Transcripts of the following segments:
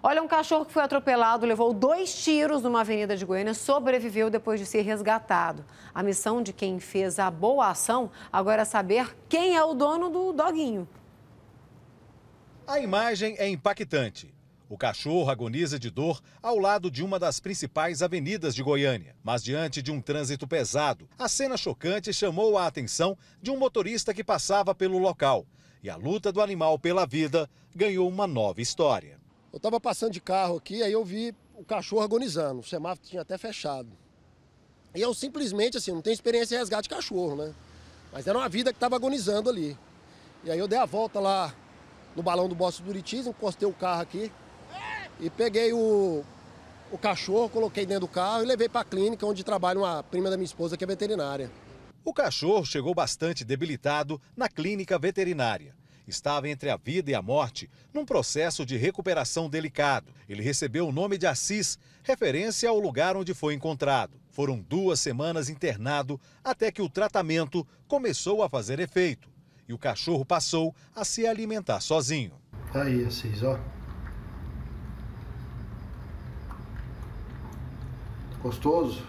Olha, um cachorro que foi atropelado, levou dois tiros numa avenida de Goiânia, sobreviveu depois de ser resgatado. A missão de quem fez a boa ação agora é saber quem é o dono do doguinho. A imagem é impactante. O cachorro agoniza de dor ao lado de uma das principais avenidas de Goiânia. Mas diante de um trânsito pesado, a cena chocante chamou a atenção de um motorista que passava pelo local. E a luta do animal pela vida ganhou uma nova história. Eu estava passando de carro aqui, aí eu vi o cachorro agonizando, o semáforo tinha até fechado. E eu simplesmente, assim, não tenho experiência em resgate de cachorro, né? Mas era uma vida que estava agonizando ali. E aí eu dei a volta lá no balão do Bosque do Uritis, encostei o carro aqui e peguei o, o cachorro, coloquei dentro do carro e levei para a clínica onde trabalha uma prima da minha esposa que é veterinária. O cachorro chegou bastante debilitado na clínica veterinária estava entre a vida e a morte, num processo de recuperação delicado. Ele recebeu o nome de Assis, referência ao lugar onde foi encontrado. Foram duas semanas internado até que o tratamento começou a fazer efeito e o cachorro passou a se alimentar sozinho. Tá aí, Assis, ó. Gostoso?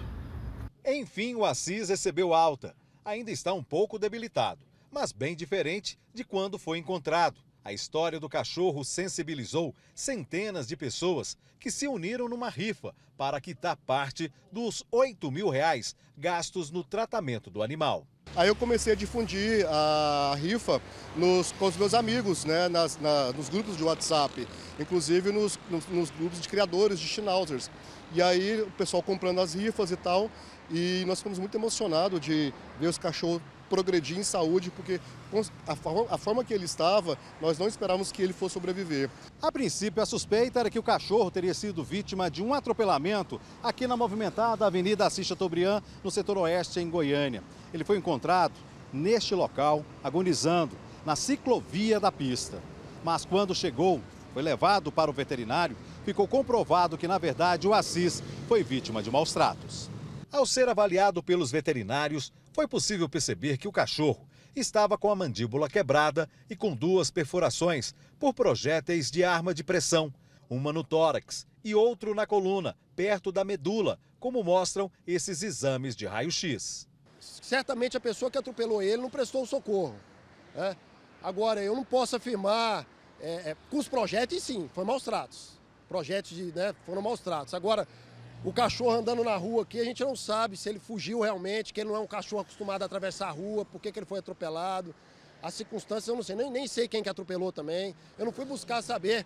Enfim, o Assis recebeu alta. Ainda está um pouco debilitado mas bem diferente de quando foi encontrado. A história do cachorro sensibilizou centenas de pessoas que se uniram numa rifa para quitar parte dos 8 mil reais gastos no tratamento do animal. Aí eu comecei a difundir a rifa nos, com os meus amigos, né, nas, na, nos grupos de WhatsApp, inclusive nos, nos, nos, grupos de criadores de Schnauzers. E aí o pessoal comprando as rifas e tal, e nós ficamos muito emocionados de ver os cachorros progredir em saúde, porque a forma, a forma que ele estava, nós não esperávamos que ele fosse sobreviver. A princípio, a suspeita era que o cachorro teria sido vítima de um atropelamento aqui na movimentada Avenida Assis Chateaubriand, no setor oeste, em Goiânia. Ele foi encontrado neste local, agonizando, na ciclovia da pista. Mas quando chegou, foi levado para o veterinário, ficou comprovado que, na verdade, o Assis foi vítima de maus tratos. Ao ser avaliado pelos veterinários, foi possível perceber que o cachorro estava com a mandíbula quebrada e com duas perfurações por projéteis de arma de pressão, uma no tórax e outro na coluna, perto da medula, como mostram esses exames de raio-x. Certamente a pessoa que atropelou ele não prestou socorro. Né? Agora, eu não posso afirmar, é, é, com os projéteis sim, foram maus tratos. Projetos de, né, foram maus tratos. Agora, o cachorro andando na rua aqui, a gente não sabe se ele fugiu realmente, que ele não é um cachorro acostumado a atravessar a rua, por que, que ele foi atropelado. As circunstâncias eu não sei, nem, nem sei quem que atropelou também. Eu não fui buscar saber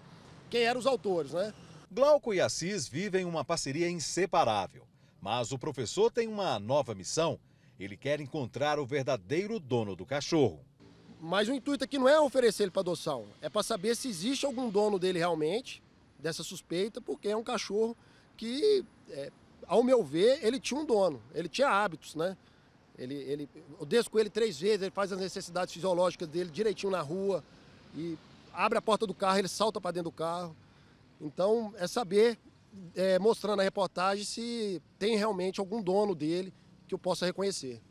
quem eram os autores, né? Glauco e Assis vivem uma parceria inseparável, mas o professor tem uma nova missão. Ele quer encontrar o verdadeiro dono do cachorro. Mas o intuito aqui não é oferecer ele para adoção, é para saber se existe algum dono dele realmente, dessa suspeita, porque é um cachorro que, é, ao meu ver, ele tinha um dono, ele tinha hábitos, né? Ele, ele, eu desço com ele três vezes, ele faz as necessidades fisiológicas dele direitinho na rua e abre a porta do carro, ele salta para dentro do carro. Então, é saber, é, mostrando a reportagem, se tem realmente algum dono dele que eu possa reconhecer.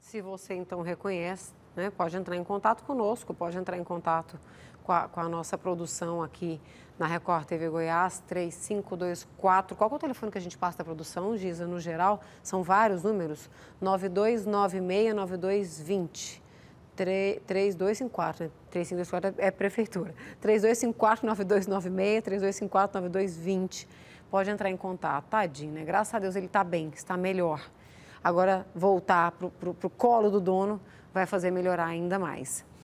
Se você então reconhece, né? Pode entrar em contato conosco, pode entrar em contato com a, com a nossa produção aqui na Record TV Goiás, 3524. Qual é o telefone que a gente passa da produção, Giza, no geral? São vários números. 9296-9220. 3254, né? 3524 é, é prefeitura. 3254-9296, 3254-9220. Pode entrar em contato. Tadinho, né? Graças a Deus ele está bem, está melhor. Agora, voltar para o colo do dono vai fazer melhorar ainda mais.